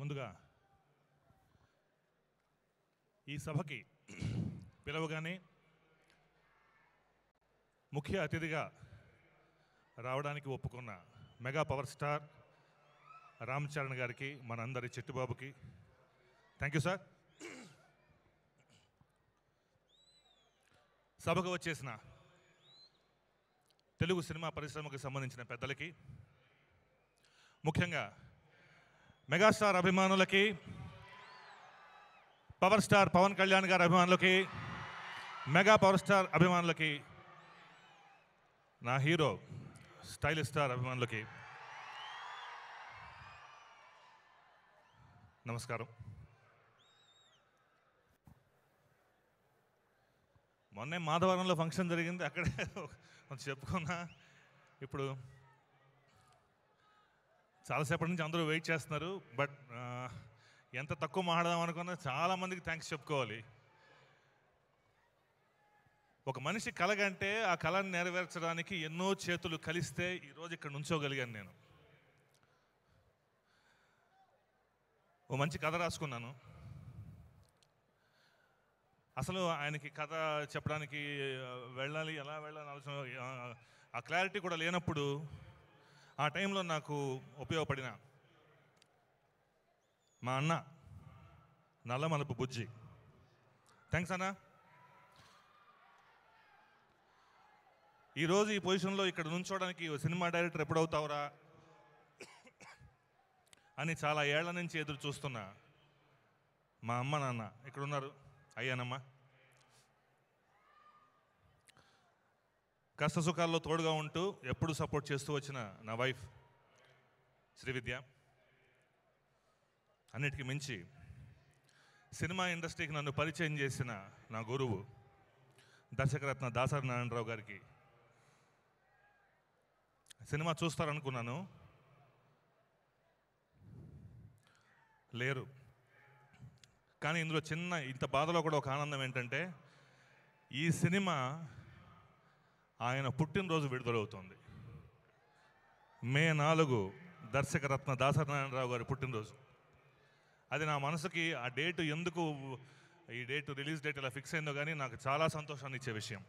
ముందుగా ఈ సభకి పిలవగానే ముఖ్య అతిథిగా రావడానికి ఒప్పుకున్న mega power star Ram Charan గారికి మన అందరి చెట్టుబాబుకి థ్యాంక్ యూ సార్ సభకు వచ్చేసిన తెలుగు సినిమా పరిశ్రమకు సంబంధించిన పెద్దలకి ముఖ్యంగా మెగాస్టార్ అభిమానులకి పవర్ స్టార్ పవన్ కళ్యాణ్ గారి అభిమానులకి మెగా పవర్ స్టార్ అభిమానులకి నా హీరో స్టైల్ స్టార్ అభిమానులకి నమస్కారం మొన్నే మాధవరంలో ఫంక్షన్ జరిగింది అక్కడే కొంచెం చెప్పుకున్నా ఇప్పుడు చాలాసేపటి నుంచి అందరూ వెయిట్ చేస్తున్నారు బట్ ఎంత తక్కువ మాట్లాడదాం అనుకున్నా చాలామందికి థ్యాంక్స్ చెప్పుకోవాలి ఒక మనిషి కలగంటే ఆ కళను నెరవేర్చడానికి ఎన్నో చేతులు కలిస్తే ఈరోజు ఇక్కడ నుంచోగలిగాను నేను ఓ మంచి కథ రాసుకున్నాను అసలు ఆయనకి కథ చెప్పడానికి వెళ్ళాలి ఎలా వెళ్ళాలని ఆలోచన ఆ క్లారిటీ కూడా లేనప్పుడు ఆ టైంలో నాకు ఉపయోగపడిన మా అన్న నల్లమలపు బుజ్జి థ్యాంక్స్ అన్న ఈరోజు ఈ పొజిషన్లో ఇక్కడ నుంచోడానికి సినిమా డైరెక్టర్ ఎప్పుడవుతావురా అని చాలా ఏళ్ల నుంచి ఎదురు చూస్తున్నా మా అమ్మ నాన్న ఇక్కడ ఉన్నారు అయ్యానమ్మా కష్ట సుఖాల్లో తోడుగా ఉంటూ ఎప్పుడు సపోర్ట్ చేస్తూ వచ్చిన నా వైఫ్ శ్రీవిద్య అన్నిటికీ మించి సినిమా ఇండస్ట్రీకి నన్ను పరిచయం చేసిన నా గురువు దర్శకరత్న దాసరి నారాయణరావు గారికి సినిమా చూస్తారనుకున్నాను లేరు కానీ ఇందులో చిన్న ఇంత బాధలో కూడా ఒక ఆనందం ఏంటంటే ఈ సినిమా ఆయన పుట్టినరోజు విడుదలవుతుంది మే నాలుగు దర్శకరత్న దాసనారాయణరావు గారి పుట్టినరోజు అది నా మనసుకి ఆ డేట్ ఎందుకు ఈ డేట్ రిలీజ్ డేట్ ఇలా ఫిక్స్ అయిందో కానీ నాకు చాలా సంతోషాన్ని ఇచ్చే విషయం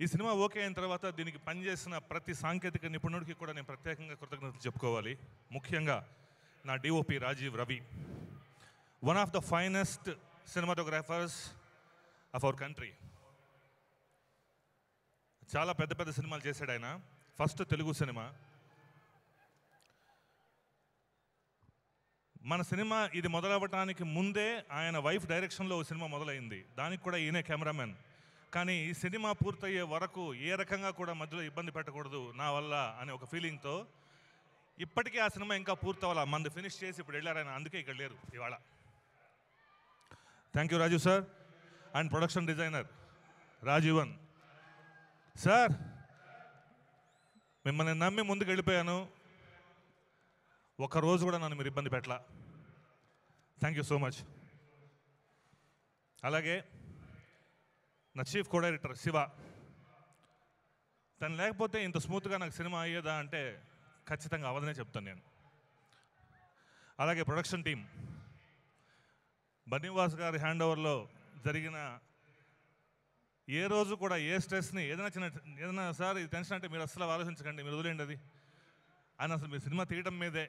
ఈ సినిమా ఓకే అయిన తర్వాత దీనికి పనిచేసిన ప్రతి సాంకేతిక నిపుణుడికి కూడా నేను ప్రత్యేకంగా కృతజ్ఞతలు చెప్పుకోవాలి ముఖ్యంగా నా DOP Rajeev Ravi one of the finest cinematographers of our country చాలా పెద్ద పెద్ద సినిమాలు చేశాడు ఆయన ఫస్ట్ తెలుగు సినిమా మన సినిమా ఇది మొదలవ్వటానికి ముందే ఆయన వైఫ్ డైరెక్షన్లో సినిమా మొదలైంది దానికి కూడా ఈయనే కెమెరామెన్ కానీ ఈ సినిమా పూర్తయ్యే వరకు ఏ రకంగా కూడా మధ్యలో ఇబ్బంది పెట్టకూడదు నా వల్ల అనే ఒక ఫీలింగ్తో ఇప్పటికీ ఆ సినిమా ఇంకా పూర్తవాల మంది ఫినిష్ చేసి ఇప్పుడు వెళ్ళారు ఆయన అందుకే ఇక్కడ లేరు ఇవాళ thank you Raju sir and production designer Rajeevan sir మిమ్మల్ని నమ్మి ముందుకు వెళ్ళిపోయాను ఒకరోజు కూడా నన్ను మీరు ఇబ్బంది పెట్టలా థ్యాంక్ యూ సో మచ్ అలాగే నా చీఫ్ కో డైరెక్టర్ శివ తను లేకపోతే ఇంత స్మూత్గా నాకు సినిమా అయ్యేదా అంటే ఖచ్చితంగా అవదనే చెప్తాను నేను అలాగే ప్రొడక్షన్ టీం బన్నీవాస్ గారి హ్యాండ్ ఓవర్లో జరిగిన ఏ రోజు కూడా ఏ స్ట్రెస్ని ఏదైనా చిన్న ఏదైనా సార్ ఇది టెన్షన్ అంటే మీరు అసలు ఆలోచించకండి మీరు వదిలేండి అది అని అసలు మీ సినిమా తీయడం మీదే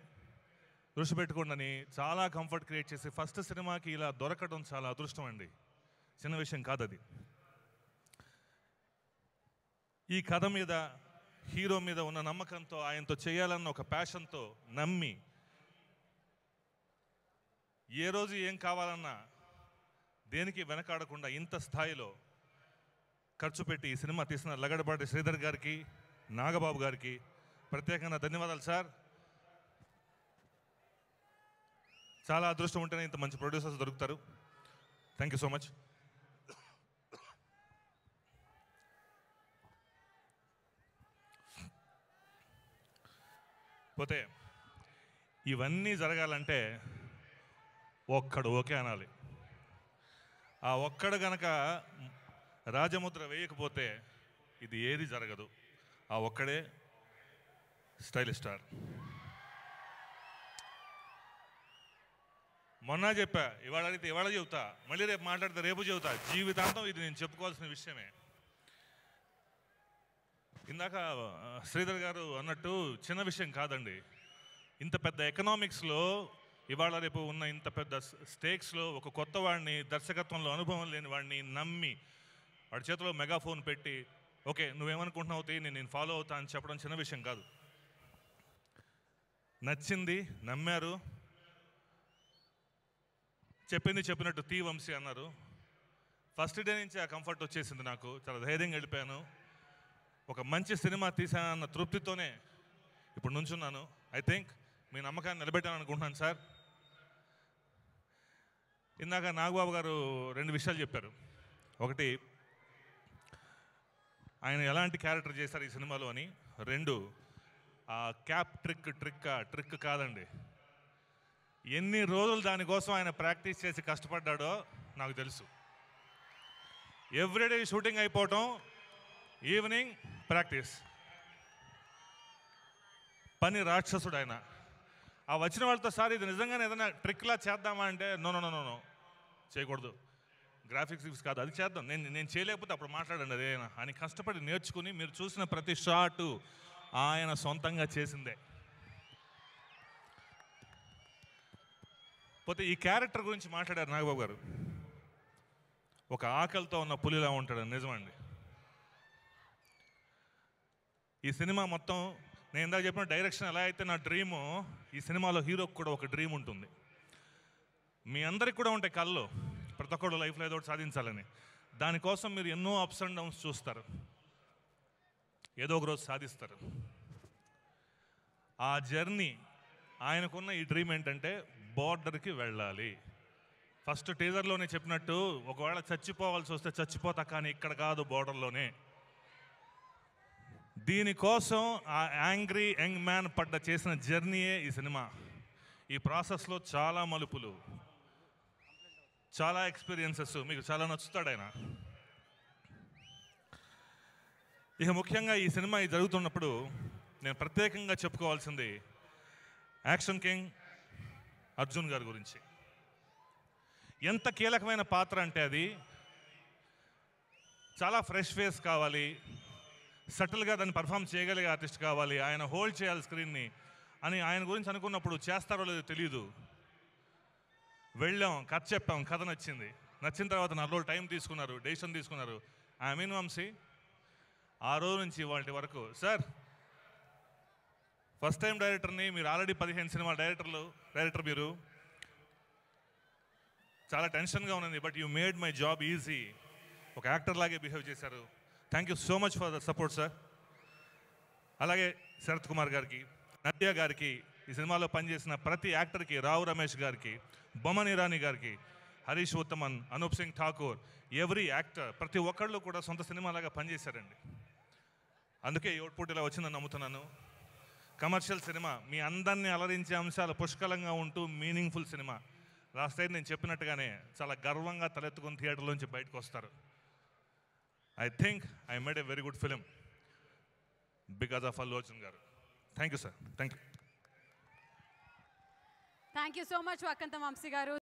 దృష్టి పెట్టుకోండి చాలా కంఫర్ట్ క్రియేట్ చేసి ఫస్ట్ సినిమాకి ఇలా దొరకడం చాలా అదృష్టం అండి చిన్న విషయం కాదు అది ఈ కథ మీద హీరో మీద ఉన్న నమ్మకంతో ఆయనతో చేయాలన్న ఒక ప్యాషన్తో నమ్మి ఏ రోజు ఏం కావాలన్నా దేనికి వెనకాడకుండా ఇంత స్థాయిలో ఖర్చు పెట్టి ఈ సినిమా తీసిన లగడపాటి శ్రీధర్ గారికి నాగబాబు గారికి ప్రత్యేకంగా ధన్యవాదాలు సార్ చాలా అదృష్టం ఉంటేనే ఇంత మంచి ప్రొడ్యూసర్స్ దొరుకుతారు థ్యాంక్ యూ సో మచ్ పోతే ఇవన్నీ జరగాలంటే ఒక్కడు ఓకే అనాలి ఆ ఒక్కడు గనక రాజముద్ర వేయకపోతే ఇది ఏది జరగదు ఆ ఒక్కడే స్టైల్ స్టార్ మొన్న చెప్పా ఇవాళ అడిగితే ఇవాళ చెబుతా మళ్ళీ రేపు మాట్లాడితే రేపు చెబుతా జీవితాంతం ఇది నేను చెప్పుకోవాల్సిన విషయమే ఇందాక శ్రీధర్ గారు అన్నట్టు చిన్న విషయం కాదండి ఇంత పెద్ద ఎకనామిక్స్లో ఇవాళ రేపు ఉన్న ఇంత పెద్ద స్టేక్స్లో ఒక కొత్త వాడిని దర్శకత్వంలో అనుభవం లేని వాడిని నమ్మి వాడి చేతిలో మెగాఫోన్ పెట్టి ఓకే నువ్వేమనుకుంటున్నావు నేను నేను ఫాలో అవుతా అని చెప్పడం చిన్న విషయం కాదు నచ్చింది నమ్మారు చెప్పింది చెప్పినట్టు తీ వంశీ అన్నారు ఫస్ట్ డే నుంచి ఆ కంఫర్ట్ వచ్చేసింది నాకు చాలా ధైర్యంగా వెళ్ళిపోయాను ఒక మంచి సినిమా తీసానన్న తృప్తితోనే ఇప్పుడు నుంచున్నాను ఐ థింక్ మీ నమ్మకాన్ని నిలబెట్టాను అనుకుంటున్నాను సార్ ఇందాక నాగబాబు గారు రెండు విషయాలు చెప్పారు ఒకటి ఆయన ఎలాంటి క్యారెక్టర్ చేశారు ఈ సినిమాలో అని రెండు ఆ క్యాప్ ట్రిక్ ట్రిక్ ట్రిక్ కాదండి ఎన్ని రోజులు దానికోసం ఆయన ప్రాక్టీస్ చేసి కష్టపడ్డాడో నాకు తెలుసు ఎవ్రీడే షూటింగ్ అయిపోవటం ఈవినింగ్ ప్రాక్టీస్ పని రాక్షసుడు ఆయన ఆ వచ్చిన వాళ్ళతో సార్ ఇది నిజంగానే ఏదైనా ట్రిక్లా చేద్దామా అంటే నో నో నో నో చేయకూడదు గ్రాఫిక్స్ గిఫ్ట్స్ కాదు అది చేద్దాం నేను నేను చేయలేకపోతే అప్పుడు మాట్లాడండి అదేనా అని కష్టపడి నేర్చుకుని మీరు చూసిన ప్రతి షాటు ఆయన సొంతంగా చేసిందే పోతే ఈ క్యారెక్టర్ గురించి మాట్లాడారు నాగబాబు గారు ఒక ఆకలితో ఉన్న పులిలా ఉంటాడు నిజమండి ఈ సినిమా మొత్తం నేను ఇందాక చెప్పిన డైరెక్షన్ ఎలా అయితే నా డ్రీము ఈ సినిమాలో హీరోకి కూడా ఒక డ్రీమ్ ఉంటుంది మీ అందరికి కూడా ఉంటాయి కళ్ళు ప్రతి ఒక్కడు లైఫ్లో ఏదో ఒకటి సాధించాలని దానికోసం మీరు ఎన్నో అప్స్ అండ్ డౌన్స్ చూస్తారు ఏదో ఒక రోజు సాధిస్తారు ఆ జర్నీ ఆయనకున్న ఈ డ్రీమ్ ఏంటంటే బార్డర్కి వెళ్ళాలి ఫస్ట్ టీజర్లోనే చెప్పినట్టు ఒకవేళ చచ్చిపోవాల్సి వస్తే చచ్చిపోతా కానీ ఇక్కడ కాదు బార్డర్లోనే దీనికోసం ఆ యాంగ్రీ యంగ్ మ్యాన్ పడ్డ చేసిన జర్నీయే ఈ సినిమా ఈ ప్రాసెస్లో చాలా మలుపులు చాలా ఎక్స్పీరియన్సెస్ మీకు చాలా నచ్చుతాడు ఆయన ఇక ముఖ్యంగా ఈ సినిమా ఇది జరుగుతున్నప్పుడు నేను ప్రత్యేకంగా చెప్పుకోవాల్సింది యాక్షన్ కింగ్ అర్జున్ గారి గురించి ఎంత కీలకమైన పాత్ర అంటే అది చాలా ఫ్రెష్ ఫేస్ కావాలి సటిల్గా దాన్ని పర్ఫామ్ చేయగలిగే ఆర్టిస్ట్ కావాలి ఆయన హోల్డ్ చేయాలి స్క్రీన్ని అని ఆయన గురించి అనుకున్నప్పుడు చేస్తారో లేదో తెలియదు వెళ్ళాం కథ చెప్పాం కథ నచ్చింది నచ్చిన తర్వాత నాలుగు రోజులు టైం తీసుకున్నారు డెసిషన్ తీసుకున్నారు ఐ మీన్ వంశీ ఆ రోజు నుంచి వాటి వరకు సార్ ఫస్ట్ టైం డైరెక్టర్ని మీరు ఆల్రెడీ పదిహేను సినిమా డైరెక్టర్లు డైరెక్టర్ మీరు చాలా టెన్షన్గా ఉన్నది but you made my job easy ఒక యాక్టర్ లాగే బిహేవ్ చేశారు thank you so much for the support sir అలాగే శరత్ కుమార్ గారికి నద్య గారికి ఈ సినిమాలో పనిచేసిన ప్రతి యాక్టర్కి రావు రమేష్ గారికి బొమ్మన్ ఇరానీ గారికి హరీష్ ఉత్తమన్ అనూప్ సింగ్ ఠాకూర్ ఎవ్రీ యాక్టర్ ప్రతి ఒక్కళ్ళు కూడా సొంత సినిమాలాగా పనిచేశారండి అందుకే ఈ అవుట్పుట్ ఇలా వచ్చిందని నమ్ముతున్నాను కమర్షియల్ సినిమా మీ అందరినీ అలరించే అంశాలు పుష్కలంగా ఉంటూ మీనింగ్ఫుల్ సినిమా లాస్ట్ టైం నేను చెప్పినట్టుగానే చాలా గర్వంగా తలెత్తుకుని థియేటర్లోంచి బయటకు వస్తారు I think I made a very good film because of అల్లోచన్ గారు thank you sir thank you thank you so much Vakkantha Vamsi గారు